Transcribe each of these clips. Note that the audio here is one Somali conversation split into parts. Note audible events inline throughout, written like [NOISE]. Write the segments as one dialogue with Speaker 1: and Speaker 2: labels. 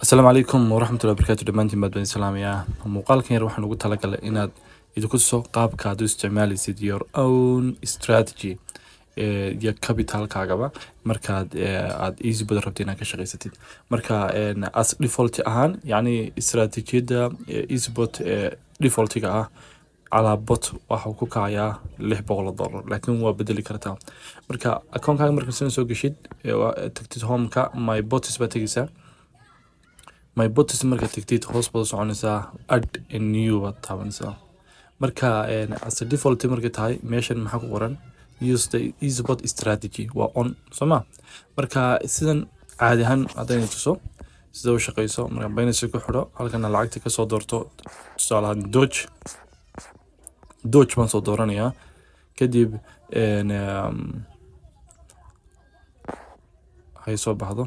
Speaker 1: asalaamu calaykum waraxmatullahi wabarakaatu dhammaantiin baad bani salaamaya muuqaalkan yar waxaan ugu talagalay inaad idinkuso qaabka aad u isticmaalaysid your own strategy eh, iyo capitalkaagaba markaad eh, aad easybod rabta inaad ka shaqaysatid marka eh, as default ahaan yacni istratijiyadda easybot defaultiga ah calaabot waxau ku kacayaa lix boqol dollar laakiin waa bedeli kartaa marka akoonkaaga markaa soo geshid tagtid homeka my bots baa tegeysaa my mybotis marka tagtid hoos baad soconaysaa ad new baad taabanaysaa marka as default markay tahay meeshan maxaa ku qoran use the easybot strategy waa on sooma marka sidan caadi ahaan haddayna tuso sida u shaqayso marka binance ku xidho halkana lacagta kasoo doorto tusaale ahaan doge doj baan soo dooranayaa ah, kadib um, hay soo baxdo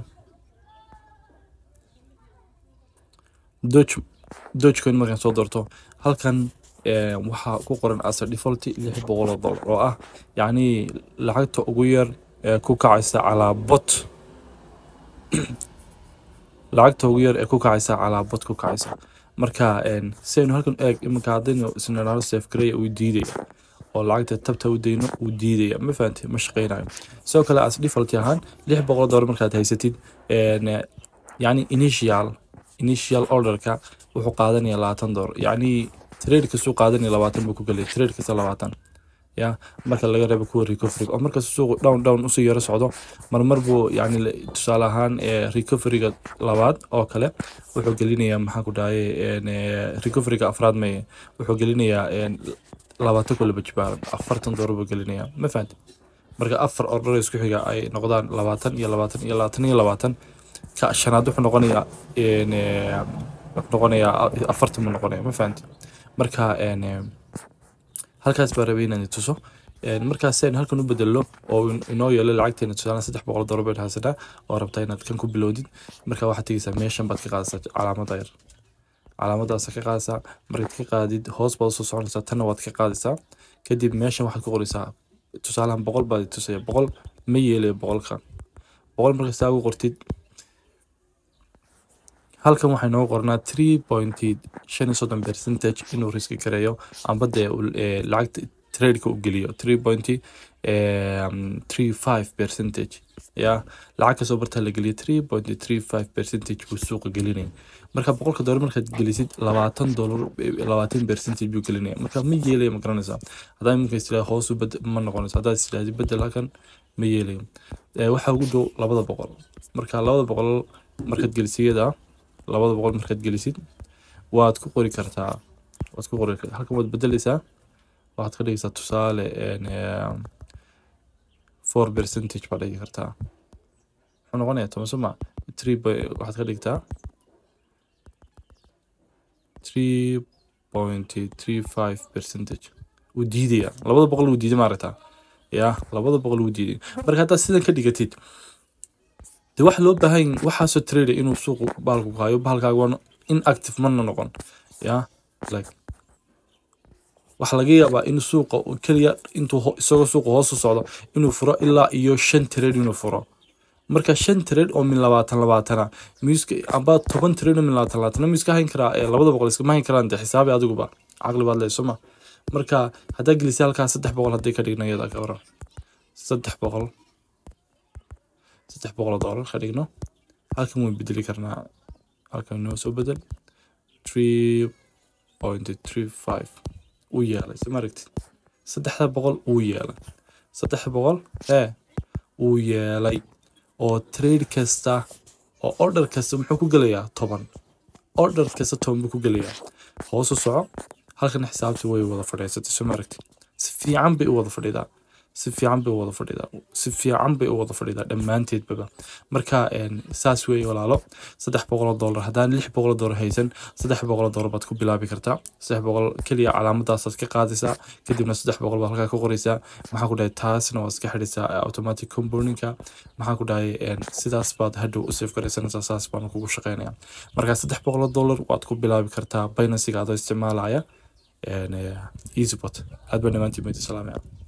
Speaker 1: dogecoin markaan soo doorto halkan eh, waxaa ku qoran as default lix boqoloo dolar oo ah yacnii lacagta ugu yar ee ku kacaysa calaa bot [CLEARS THROAT] lacagta ugu yar ee ku kacaysa calaa bot ku kacaysa marka siaynu halkan eeg iminka haddaynu isnidhaano safe uu diidaya oo lacagta tabta u dayno uu diidaya ma fahantay ma shaqaynayo sidoo kale as default ahaan lix boqol dolar markaad haysatid yacni initial initial orderka wuxuu qaadanaya labaatan dolar yacni trade kasuu qaadanaya labaatan buu ku gelaya trade labaatan ya marka laga reebo kuwa recovery oo marka suuqu down down usii yaro socdo marmar buu yacni tusaale ahaan recoveryga labaad oo kale wuxuu gelinayaa maxaan ku dhahaye recoveryga afraad may wuxuu gelinayaa labaatan ku jibaaran afartan dolar buu gelinayaa ma fahanti marka afar order isku xiga ay noqdaan labaatan iyo labaatan iyo labaatan iyo labaatan ka shanaad wuxuu noqonayaa wuxuu noqonayaa afartan noqonaya ma fahamti marka halkaas baa rabay inaan tuso markaaseen halkan u bedelo oo inoo yeelo lacagteena tusaale saddex boqol dollar bayd haysataa oo rabtaa inaad kan ku bilowdid marka waxaad tegeysaa meeshan baad ka qaadaysaa calaamadda yar calaamadaasa ka qaadaysaa markaad ka qaadid hoos baad usoo soconaysaa tanna waad ka qaadaysaa kadib meeshan waxaad ku qoraysaa tusaalahan boqol baad tusaya boqol ma yeelayo boqolkan boqol markasta ugu qortid halkan waxaa noo qornaa three point shan iyo soddon percentage inuu riski kareeyo amba dee lacagta tradeka u geliyo three point ehm, three five percentage ya lacag kasoo bartaa la geliyo three point three five percentage buu suuqa gelinaya marka boqolka dollar markaad gelisid labaatan dollar eh, labaatan percentage buu gelinaya marka ma yeelaya ma garanaysaa haddaa iminka istiraha hoosu bad ma noqonayso haddaad istirahdid bedel halkan ma yeelayo eh, waxaa ugu dhow labada boqol marka labada boqol markaad gelisiyada labada boqol markaad gelisid waad ku qori kartaa waad ku qori halkan waad bedeleysaa waxaad ka dhigeysaa tusaale four percentage baad dhigi kartaa wuxuu noqonaya toban soma three by waxaad ka dhigtaa three point three five percentage uu diidaya labada boqol uu diiday maaragtaa yaa labada boqol uu diiday marka haddaad sidan ka dhigatid de wax loo baahan waxaaso trade inuu suuqa bahalku haayo bahalkaaga waa inactive mana noqon ya like waxaa laga yaabaa in suuqa keliya intuu isagoo suuqa hoosu socdo inuu furo ilaa iyo shan trade inuu furo marka shan trade oo min labaatan labaatana miiska amba toban trade oo min labaatan labaatana miiska hayn karaa labada boqol iskama hayn karaan dee xisaabi adiguba caqli baad leeso ma marka haddaa gelisay halkaa saddex boqol hadday ka dhigna iyada saddex boqol saddex doolar ka dhigno halkan waan bedeli karnaa halkan noo soo bedel uu yeelay soo maaragtid saddexda boqol uu yeelay saddex boqol ee uu yeelay oo trade kasta oo order kasta muxuu ku gelayaa toban order kasta toban buu ku gelayaa hoosu soco halkan xisaabta way wada fadhiisatay soo maaragtid si fiican bay u wada fadhidaa si fiican bay wada fadhidaa si fiican bay u wada fadhidaa dhammaanteedbaba marka saas weeye walaalo saddex boqoloo doolar haddaan lix boqoloo doolar haysan saddex boqoloo doolar baad ku bilaabi kartaa saddex boqol keliya calaamadaasaad ka qaadaysaa kadibna saddex boqol baad halkaa ku qoraysaa maxaa ku dhahay taasna waad iska xidhaysaa automatic compoundingka maxaa ku dhahay sidaas baad hadhow u safe garaysanaysaa saas baan kugu shaqeynaya marka saddex boqoloo doolar waad ku bilaabi kartaa binansiga adoo isticmaalaya easybot aad baa dhammaantiin salaamaya